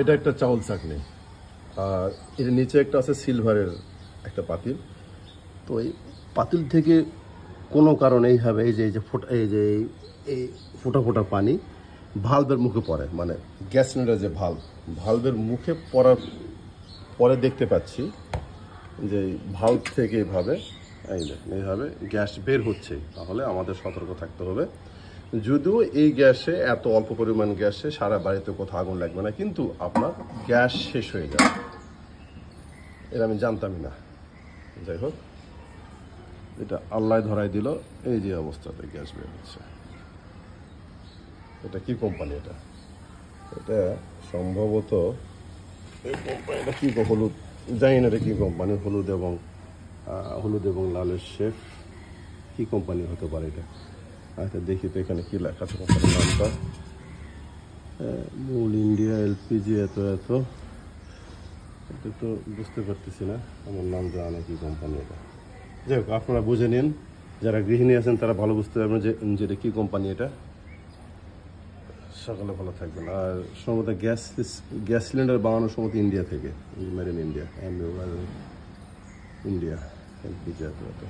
এটা একটা চাউল চাকনি আর এর নিচে একটা আছে সিলভারের একটা পাতিল তো এই পাতিল থেকে কোনো কারণে এইভাবে এই যে এই যে ফোটা এই যে এই ফোটা ফোটা পানি ভালভের মুখে পড়ে মানে গ্যাস সিলিন্ডার যে ভাল্ব ভালভের মুখে পড়ার পরে দেখতে পাচ্ছি যে ভাল্ব থেকে এভাবে এই দেখুন এইভাবে গ্যাস বের হচ্ছে তাহলে আমাদের সতর্ক থাকতে হবে যদিও এই গ্যাসে এত অল্প পরিমাণ গ্যাসে সারা বাড়িতে কোথাও আগুন লাগবে না কিন্তু আপনার গ্যাস শেষ হয়ে যাবে এটা আমি জানতামই না যাই হোক এটা আল্লাহ ধরাই দিল এই যে অবস্থাতে গ্যাস বের হচ্ছে এটা কি কোম্পানি এটা এটা সম্ভবত এই কোম্পানিটা কী হলুদ জানি না এটা কী কোম্পানি হলুদ এবং হলুদ এবং লালের শেফ কী কোম্পানি হতে পারে এটা আচ্ছা দেখি তো এখানে কী লেখা আছে নামটা মূল ইন্ডিয়া এলপিজি এত এত এটা তো বুঝতে পারতেছি না আমার নাম জানা নাকি কোম্পানি এটা যাই হোক আপনারা বুঝে নিন যারা গৃহিণী আছেন তারা ভালো বুঝতে পারবেন যে যেটা কী কোম্পানি এটা সকালে ভালো থাকবেন আর সম্ভবত গ্যাস গ্যাস সিলিন্ডার বানানোর সম্ভবত ইন্ডিয়া থেকে মেরিন ইন্ডিয়া ইন্ডিয়া এলপিজি এত এত